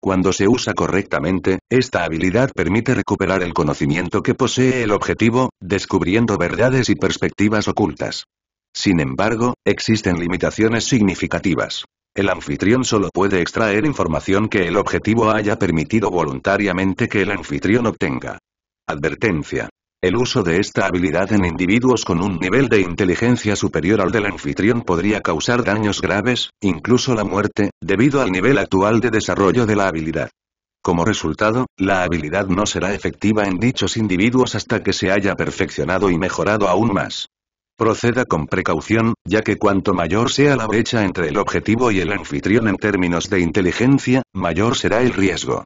Cuando se usa correctamente, esta habilidad permite recuperar el conocimiento que posee el objetivo, descubriendo verdades y perspectivas ocultas. Sin embargo, existen limitaciones significativas. El anfitrión solo puede extraer información que el objetivo haya permitido voluntariamente que el anfitrión obtenga. Advertencia. El uso de esta habilidad en individuos con un nivel de inteligencia superior al del anfitrión podría causar daños graves, incluso la muerte, debido al nivel actual de desarrollo de la habilidad. Como resultado, la habilidad no será efectiva en dichos individuos hasta que se haya perfeccionado y mejorado aún más. Proceda con precaución, ya que cuanto mayor sea la brecha entre el objetivo y el anfitrión en términos de inteligencia, mayor será el riesgo.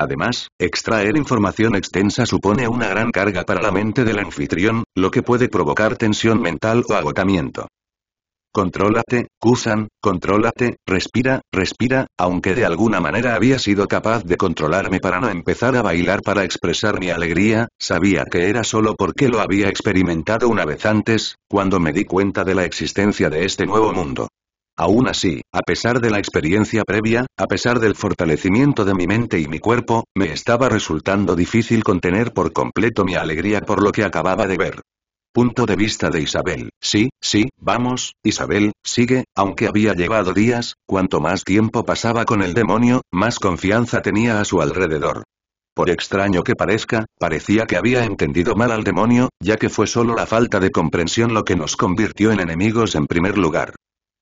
Además, extraer información extensa supone una gran carga para la mente del anfitrión, lo que puede provocar tensión mental o agotamiento. Contrólate, Kusan, contrólate, respira, respira, aunque de alguna manera había sido capaz de controlarme para no empezar a bailar para expresar mi alegría, sabía que era solo porque lo había experimentado una vez antes, cuando me di cuenta de la existencia de este nuevo mundo. Aún así, a pesar de la experiencia previa, a pesar del fortalecimiento de mi mente y mi cuerpo, me estaba resultando difícil contener por completo mi alegría por lo que acababa de ver. Punto de vista de Isabel. Sí, sí, vamos, Isabel, sigue, aunque había llevado días, cuanto más tiempo pasaba con el demonio, más confianza tenía a su alrededor. Por extraño que parezca, parecía que había entendido mal al demonio, ya que fue solo la falta de comprensión lo que nos convirtió en enemigos en primer lugar.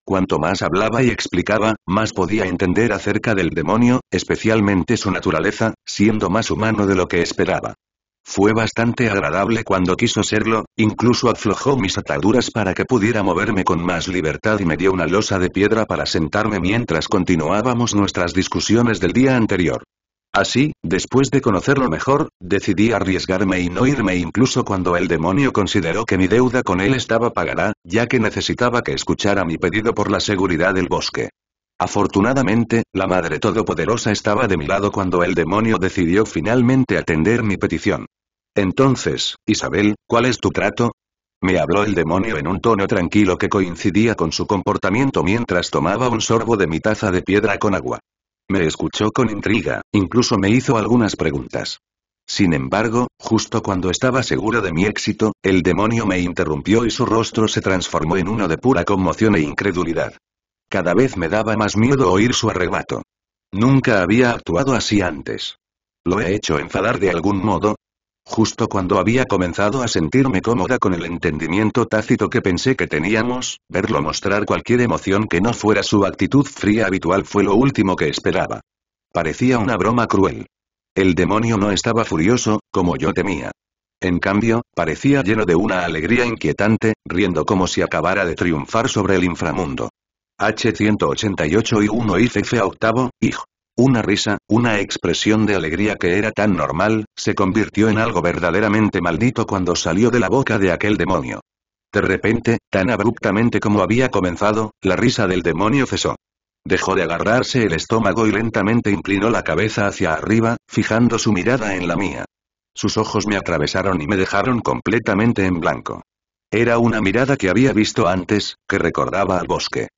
Cuanto más hablaba y explicaba, más podía entender acerca del demonio, especialmente su naturaleza, siendo más humano de lo que esperaba. Fue bastante agradable cuando quiso serlo, incluso aflojó mis ataduras para que pudiera moverme con más libertad y me dio una losa de piedra para sentarme mientras continuábamos nuestras discusiones del día anterior. Así, después de conocerlo mejor, decidí arriesgarme y no irme incluso cuando el demonio consideró que mi deuda con él estaba pagada, ya que necesitaba que escuchara mi pedido por la seguridad del bosque. Afortunadamente, la Madre Todopoderosa estaba de mi lado cuando el demonio decidió finalmente atender mi petición. Entonces, Isabel, ¿cuál es tu trato? Me habló el demonio en un tono tranquilo que coincidía con su comportamiento mientras tomaba un sorbo de mi taza de piedra con agua. Me escuchó con intriga, incluso me hizo algunas preguntas. Sin embargo, justo cuando estaba seguro de mi éxito, el demonio me interrumpió y su rostro se transformó en uno de pura conmoción e incredulidad. Cada vez me daba más miedo oír su arrebato. Nunca había actuado así antes. ¿Lo he hecho enfadar de algún modo? Justo cuando había comenzado a sentirme cómoda con el entendimiento tácito que pensé que teníamos, verlo mostrar cualquier emoción que no fuera su actitud fría habitual fue lo último que esperaba. Parecía una broma cruel. El demonio no estaba furioso, como yo temía. En cambio, parecía lleno de una alegría inquietante, riendo como si acabara de triunfar sobre el inframundo. H188 y 1 icf 8 hijo. Una risa, una expresión de alegría que era tan normal, se convirtió en algo verdaderamente maldito cuando salió de la boca de aquel demonio. De repente, tan abruptamente como había comenzado, la risa del demonio cesó. Dejó de agarrarse el estómago y lentamente inclinó la cabeza hacia arriba, fijando su mirada en la mía. Sus ojos me atravesaron y me dejaron completamente en blanco. Era una mirada que había visto antes, que recordaba al bosque.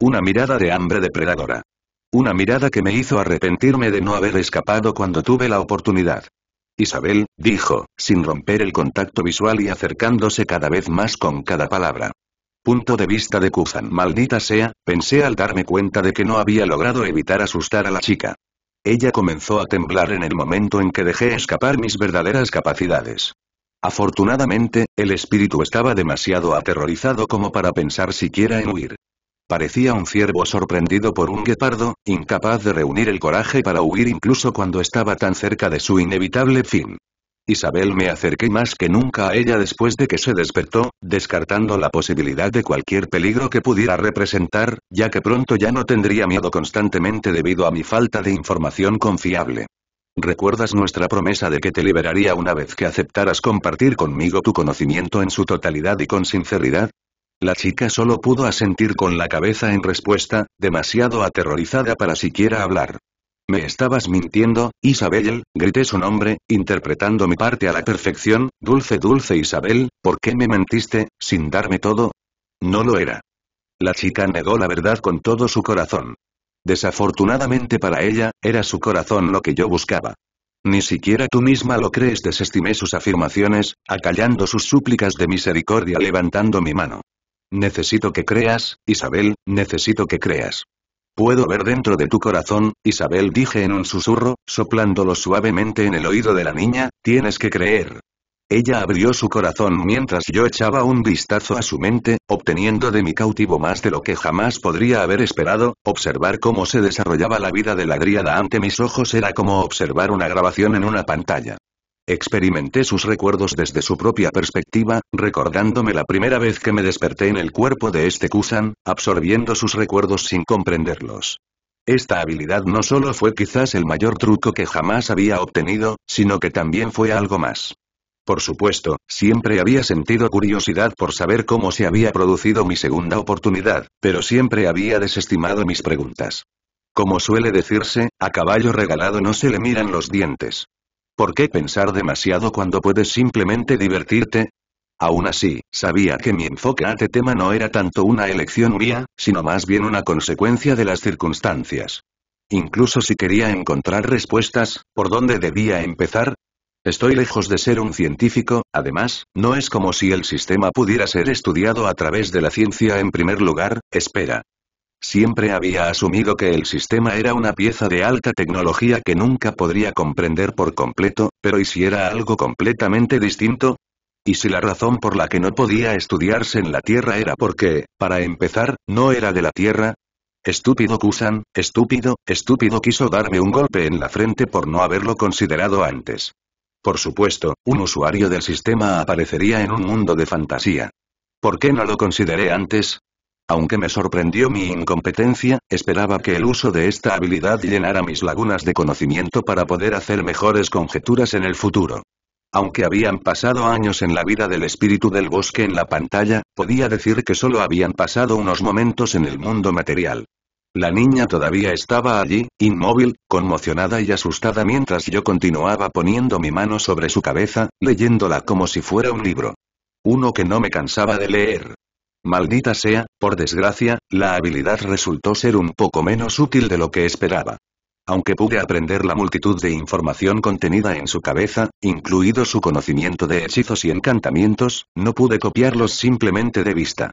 Una mirada de hambre depredadora. Una mirada que me hizo arrepentirme de no haber escapado cuando tuve la oportunidad. Isabel, dijo, sin romper el contacto visual y acercándose cada vez más con cada palabra. Punto de vista de Kuzan. Maldita sea, pensé al darme cuenta de que no había logrado evitar asustar a la chica. Ella comenzó a temblar en el momento en que dejé escapar mis verdaderas capacidades. Afortunadamente, el espíritu estaba demasiado aterrorizado como para pensar siquiera en huir. Parecía un ciervo sorprendido por un guepardo, incapaz de reunir el coraje para huir incluso cuando estaba tan cerca de su inevitable fin. Isabel me acerqué más que nunca a ella después de que se despertó, descartando la posibilidad de cualquier peligro que pudiera representar, ya que pronto ya no tendría miedo constantemente debido a mi falta de información confiable. ¿Recuerdas nuestra promesa de que te liberaría una vez que aceptaras compartir conmigo tu conocimiento en su totalidad y con sinceridad? La chica solo pudo asentir con la cabeza en respuesta, demasiado aterrorizada para siquiera hablar. Me estabas mintiendo, Isabel, grité su nombre, interpretando mi parte a la perfección, dulce dulce Isabel, ¿por qué me mentiste, sin darme todo? No lo era. La chica negó la verdad con todo su corazón. Desafortunadamente para ella, era su corazón lo que yo buscaba. Ni siquiera tú misma lo crees, desestimé sus afirmaciones, acallando sus súplicas de misericordia levantando mi mano. Necesito que creas, Isabel, necesito que creas. Puedo ver dentro de tu corazón, Isabel dije en un susurro, soplándolo suavemente en el oído de la niña, tienes que creer. Ella abrió su corazón mientras yo echaba un vistazo a su mente, obteniendo de mi cautivo más de lo que jamás podría haber esperado, observar cómo se desarrollaba la vida de la griada ante mis ojos era como observar una grabación en una pantalla. Experimenté sus recuerdos desde su propia perspectiva, recordándome la primera vez que me desperté en el cuerpo de este Kusan, absorbiendo sus recuerdos sin comprenderlos. Esta habilidad no solo fue quizás el mayor truco que jamás había obtenido, sino que también fue algo más. Por supuesto, siempre había sentido curiosidad por saber cómo se había producido mi segunda oportunidad, pero siempre había desestimado mis preguntas. Como suele decirse, a caballo regalado no se le miran los dientes. ¿Por qué pensar demasiado cuando puedes simplemente divertirte? Aún así, sabía que mi enfoque a este tema no era tanto una elección mía, sino más bien una consecuencia de las circunstancias. Incluso si quería encontrar respuestas, ¿por dónde debía empezar? Estoy lejos de ser un científico, además, no es como si el sistema pudiera ser estudiado a través de la ciencia en primer lugar, espera, Siempre había asumido que el sistema era una pieza de alta tecnología que nunca podría comprender por completo, pero ¿y si era algo completamente distinto? ¿Y si la razón por la que no podía estudiarse en la Tierra era porque, para empezar, no era de la Tierra? Estúpido Kusan, estúpido, estúpido quiso darme un golpe en la frente por no haberlo considerado antes. Por supuesto, un usuario del sistema aparecería en un mundo de fantasía. ¿Por qué no lo consideré antes? Aunque me sorprendió mi incompetencia, esperaba que el uso de esta habilidad llenara mis lagunas de conocimiento para poder hacer mejores conjeturas en el futuro. Aunque habían pasado años en la vida del espíritu del bosque en la pantalla, podía decir que solo habían pasado unos momentos en el mundo material. La niña todavía estaba allí, inmóvil, conmocionada y asustada mientras yo continuaba poniendo mi mano sobre su cabeza, leyéndola como si fuera un libro. Uno que no me cansaba de leer. Maldita sea, por desgracia, la habilidad resultó ser un poco menos útil de lo que esperaba. Aunque pude aprender la multitud de información contenida en su cabeza, incluido su conocimiento de hechizos y encantamientos, no pude copiarlos simplemente de vista.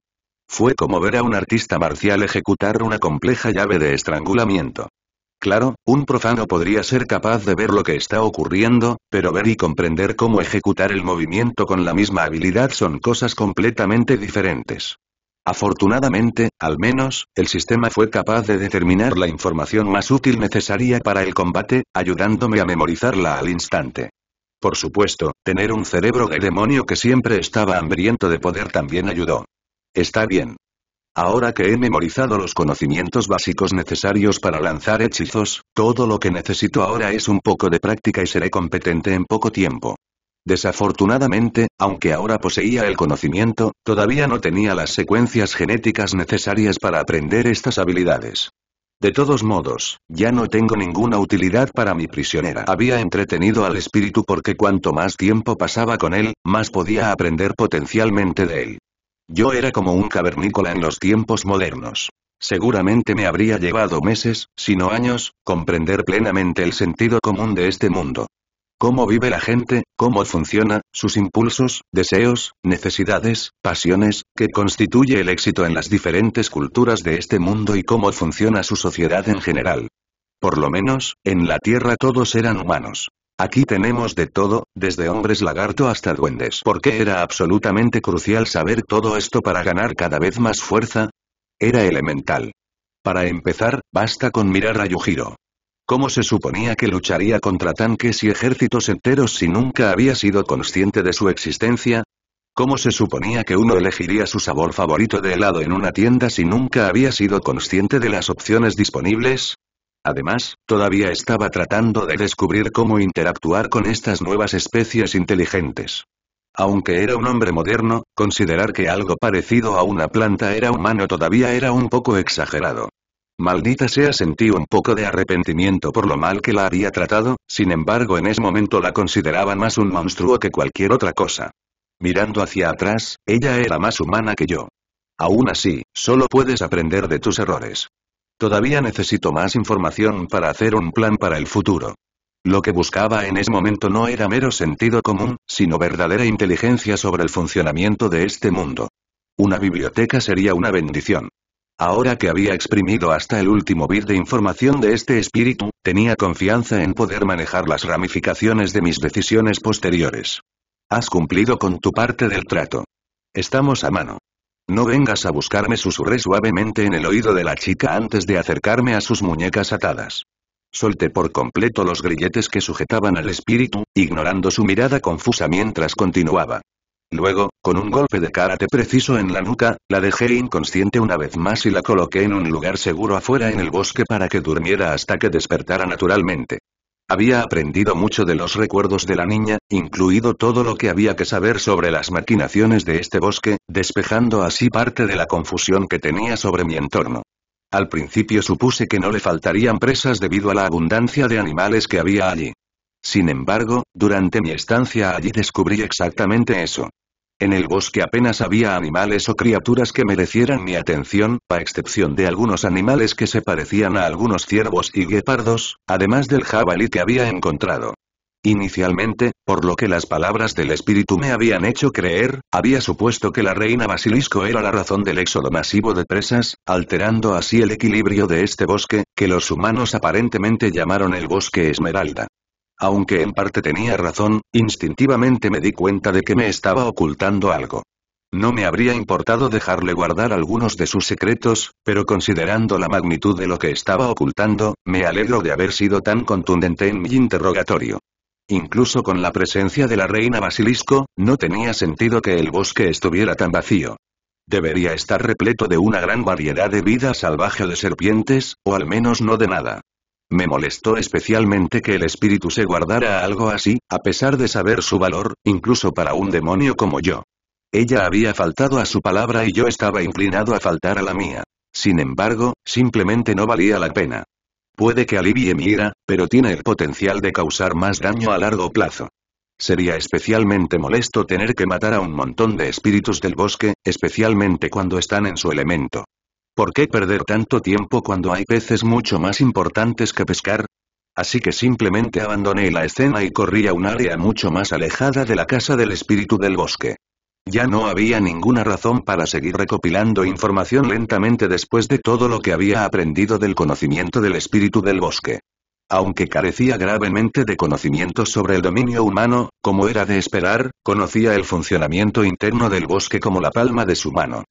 Fue como ver a un artista marcial ejecutar una compleja llave de estrangulamiento. Claro, un profano podría ser capaz de ver lo que está ocurriendo, pero ver y comprender cómo ejecutar el movimiento con la misma habilidad son cosas completamente diferentes. Afortunadamente, al menos, el sistema fue capaz de determinar la información más útil necesaria para el combate, ayudándome a memorizarla al instante. Por supuesto, tener un cerebro de demonio que siempre estaba hambriento de poder también ayudó. Está bien. Ahora que he memorizado los conocimientos básicos necesarios para lanzar hechizos, todo lo que necesito ahora es un poco de práctica y seré competente en poco tiempo. Desafortunadamente, aunque ahora poseía el conocimiento, todavía no tenía las secuencias genéticas necesarias para aprender estas habilidades. De todos modos, ya no tengo ninguna utilidad para mi prisionera. Había entretenido al espíritu porque cuanto más tiempo pasaba con él, más podía aprender potencialmente de él. Yo era como un cavernícola en los tiempos modernos. Seguramente me habría llevado meses, si no años, comprender plenamente el sentido común de este mundo. Cómo vive la gente, cómo funciona, sus impulsos, deseos, necesidades, pasiones, que constituye el éxito en las diferentes culturas de este mundo y cómo funciona su sociedad en general. Por lo menos, en la Tierra todos eran humanos. Aquí tenemos de todo, desde hombres lagarto hasta duendes. ¿Por qué era absolutamente crucial saber todo esto para ganar cada vez más fuerza? Era elemental. Para empezar, basta con mirar a Yujiro. ¿Cómo se suponía que lucharía contra tanques y ejércitos enteros si nunca había sido consciente de su existencia? ¿Cómo se suponía que uno elegiría su sabor favorito de helado en una tienda si nunca había sido consciente de las opciones disponibles? Además, todavía estaba tratando de descubrir cómo interactuar con estas nuevas especies inteligentes. Aunque era un hombre moderno, considerar que algo parecido a una planta era humano todavía era un poco exagerado. Maldita sea sentí un poco de arrepentimiento por lo mal que la había tratado, sin embargo en ese momento la consideraba más un monstruo que cualquier otra cosa. Mirando hacia atrás, ella era más humana que yo. Aún así, solo puedes aprender de tus errores. Todavía necesito más información para hacer un plan para el futuro. Lo que buscaba en ese momento no era mero sentido común, sino verdadera inteligencia sobre el funcionamiento de este mundo. Una biblioteca sería una bendición. Ahora que había exprimido hasta el último bit de información de este espíritu, tenía confianza en poder manejar las ramificaciones de mis decisiones posteriores. Has cumplido con tu parte del trato. Estamos a mano. No vengas a buscarme, susurré suavemente en el oído de la chica antes de acercarme a sus muñecas atadas. Solté por completo los grilletes que sujetaban al espíritu, ignorando su mirada confusa mientras continuaba. Luego, con un golpe de karate preciso en la nuca, la dejé inconsciente una vez más y la coloqué en un lugar seguro afuera en el bosque para que durmiera hasta que despertara naturalmente. Había aprendido mucho de los recuerdos de la niña, incluido todo lo que había que saber sobre las maquinaciones de este bosque, despejando así parte de la confusión que tenía sobre mi entorno. Al principio supuse que no le faltarían presas debido a la abundancia de animales que había allí. Sin embargo, durante mi estancia allí descubrí exactamente eso. En el bosque apenas había animales o criaturas que merecieran mi atención, a excepción de algunos animales que se parecían a algunos ciervos y guepardos, además del jabalí que había encontrado. Inicialmente, por lo que las palabras del espíritu me habían hecho creer, había supuesto que la reina basilisco era la razón del éxodo masivo de presas, alterando así el equilibrio de este bosque, que los humanos aparentemente llamaron el bosque esmeralda. Aunque en parte tenía razón, instintivamente me di cuenta de que me estaba ocultando algo. No me habría importado dejarle guardar algunos de sus secretos, pero considerando la magnitud de lo que estaba ocultando, me alegro de haber sido tan contundente en mi interrogatorio. Incluso con la presencia de la reina Basilisco, no tenía sentido que el bosque estuviera tan vacío. Debería estar repleto de una gran variedad de vida salvaje o de serpientes, o al menos no de nada. Me molestó especialmente que el espíritu se guardara algo así, a pesar de saber su valor, incluso para un demonio como yo. Ella había faltado a su palabra y yo estaba inclinado a faltar a la mía. Sin embargo, simplemente no valía la pena. Puede que alivie mi ira, pero tiene el potencial de causar más daño a largo plazo. Sería especialmente molesto tener que matar a un montón de espíritus del bosque, especialmente cuando están en su elemento. ¿Por qué perder tanto tiempo cuando hay peces mucho más importantes que pescar? Así que simplemente abandoné la escena y corrí a un área mucho más alejada de la casa del espíritu del bosque. Ya no había ninguna razón para seguir recopilando información lentamente después de todo lo que había aprendido del conocimiento del espíritu del bosque. Aunque carecía gravemente de conocimientos sobre el dominio humano, como era de esperar, conocía el funcionamiento interno del bosque como la palma de su mano.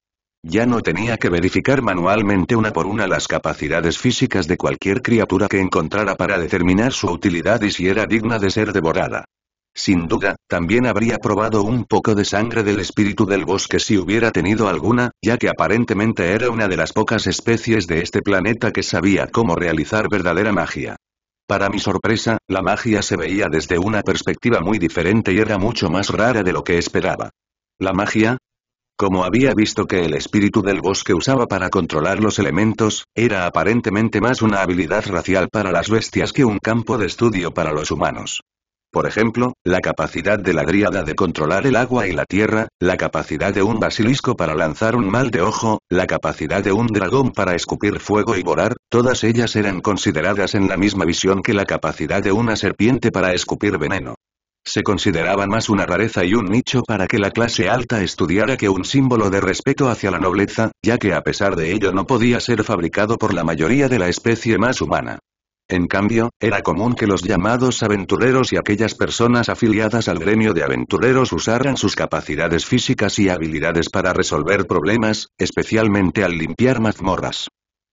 Ya no tenía que verificar manualmente una por una las capacidades físicas de cualquier criatura que encontrara para determinar su utilidad y si era digna de ser devorada. Sin duda, también habría probado un poco de sangre del espíritu del bosque si hubiera tenido alguna, ya que aparentemente era una de las pocas especies de este planeta que sabía cómo realizar verdadera magia. Para mi sorpresa, la magia se veía desde una perspectiva muy diferente y era mucho más rara de lo que esperaba. La magia, como había visto que el espíritu del bosque usaba para controlar los elementos, era aparentemente más una habilidad racial para las bestias que un campo de estudio para los humanos. Por ejemplo, la capacidad de la dríada de controlar el agua y la tierra, la capacidad de un basilisco para lanzar un mal de ojo, la capacidad de un dragón para escupir fuego y volar, todas ellas eran consideradas en la misma visión que la capacidad de una serpiente para escupir veneno. Se consideraba más una rareza y un nicho para que la clase alta estudiara que un símbolo de respeto hacia la nobleza, ya que a pesar de ello no podía ser fabricado por la mayoría de la especie más humana. En cambio, era común que los llamados aventureros y aquellas personas afiliadas al gremio de aventureros usaran sus capacidades físicas y habilidades para resolver problemas, especialmente al limpiar mazmorras.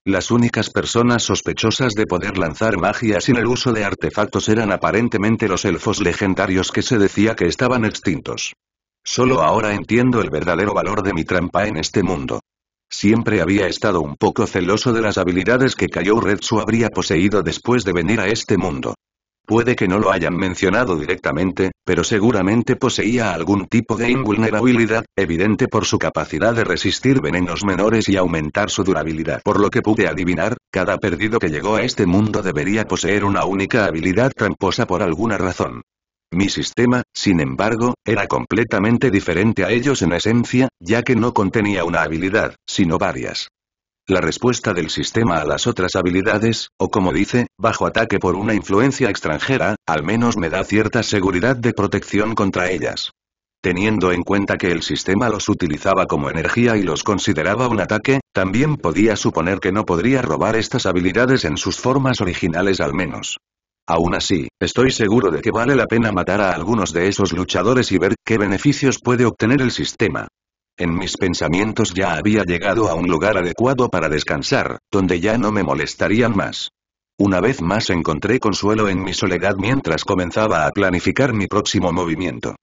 Las únicas personas sospechosas de poder lanzar magia sin el uso de artefactos eran aparentemente los elfos legendarios que se decía que estaban extintos. Solo ahora entiendo el verdadero valor de mi trampa en este mundo. Siempre había estado un poco celoso de las habilidades que Kayou Retsu habría poseído después de venir a este mundo. Puede que no lo hayan mencionado directamente, pero seguramente poseía algún tipo de invulnerabilidad, evidente por su capacidad de resistir venenos menores y aumentar su durabilidad. Por lo que pude adivinar, cada perdido que llegó a este mundo debería poseer una única habilidad tramposa por alguna razón. Mi sistema, sin embargo, era completamente diferente a ellos en esencia, ya que no contenía una habilidad, sino varias. La respuesta del sistema a las otras habilidades, o como dice, bajo ataque por una influencia extranjera, al menos me da cierta seguridad de protección contra ellas. Teniendo en cuenta que el sistema los utilizaba como energía y los consideraba un ataque, también podía suponer que no podría robar estas habilidades en sus formas originales al menos. Aún así, estoy seguro de que vale la pena matar a algunos de esos luchadores y ver qué beneficios puede obtener el sistema. En mis pensamientos ya había llegado a un lugar adecuado para descansar, donde ya no me molestarían más. Una vez más encontré consuelo en mi soledad mientras comenzaba a planificar mi próximo movimiento.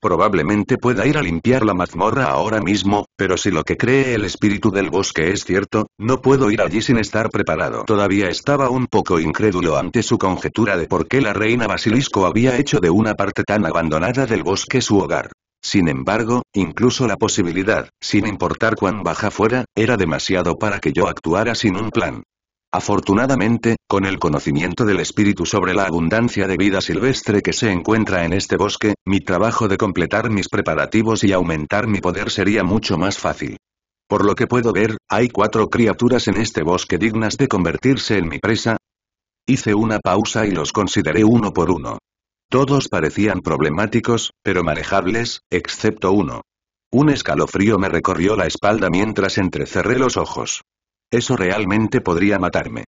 Probablemente pueda ir a limpiar la mazmorra ahora mismo, pero si lo que cree el espíritu del bosque es cierto, no puedo ir allí sin estar preparado. Todavía estaba un poco incrédulo ante su conjetura de por qué la reina Basilisco había hecho de una parte tan abandonada del bosque su hogar. Sin embargo, incluso la posibilidad, sin importar cuán baja fuera, era demasiado para que yo actuara sin un plan. Afortunadamente, con el conocimiento del espíritu sobre la abundancia de vida silvestre que se encuentra en este bosque, mi trabajo de completar mis preparativos y aumentar mi poder sería mucho más fácil. Por lo que puedo ver, hay cuatro criaturas en este bosque dignas de convertirse en mi presa. Hice una pausa y los consideré uno por uno. Todos parecían problemáticos, pero manejables, excepto uno. Un escalofrío me recorrió la espalda mientras entrecerré los ojos. Eso realmente podría matarme.